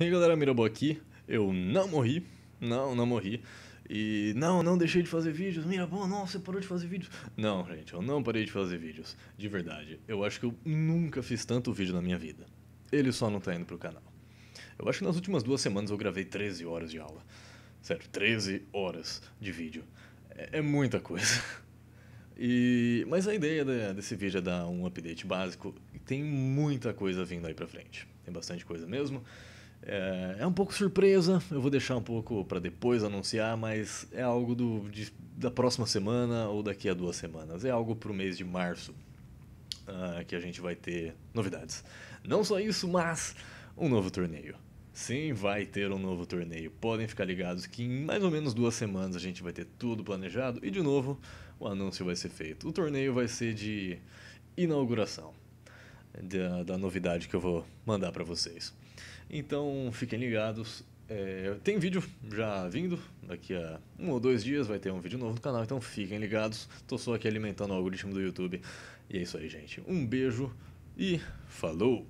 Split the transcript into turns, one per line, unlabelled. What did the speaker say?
E aí galera, Mirobo aqui, eu não morri, não, não morri, e não, não deixei de fazer vídeos, Mirabon, nossa, você parou de fazer vídeos. Não, gente, eu não parei de fazer vídeos, de verdade, eu acho que eu nunca fiz tanto vídeo na minha vida, ele só não tá indo pro canal. Eu acho que nas últimas duas semanas eu gravei 13 horas de aula, sério, 13 horas de vídeo, é, é muita coisa. E, mas a ideia desse vídeo é dar um update básico. Tem muita coisa vindo aí pra frente. Tem bastante coisa mesmo. É, é um pouco surpresa, eu vou deixar um pouco para depois anunciar, mas é algo do, de, da próxima semana ou daqui a duas semanas. É algo para o mês de março uh, que a gente vai ter novidades. Não só isso, mas um novo torneio. Sim, vai ter um novo torneio. Podem ficar ligados que em mais ou menos duas semanas a gente vai ter tudo planejado e de novo o anúncio vai ser feito. O torneio vai ser de inauguração da, da novidade que eu vou mandar para vocês. Então fiquem ligados. É, tem vídeo já vindo, daqui a um ou dois dias vai ter um vídeo novo no canal, então fiquem ligados. Tô só aqui alimentando o algoritmo do YouTube. E é isso aí, gente. Um beijo e falou!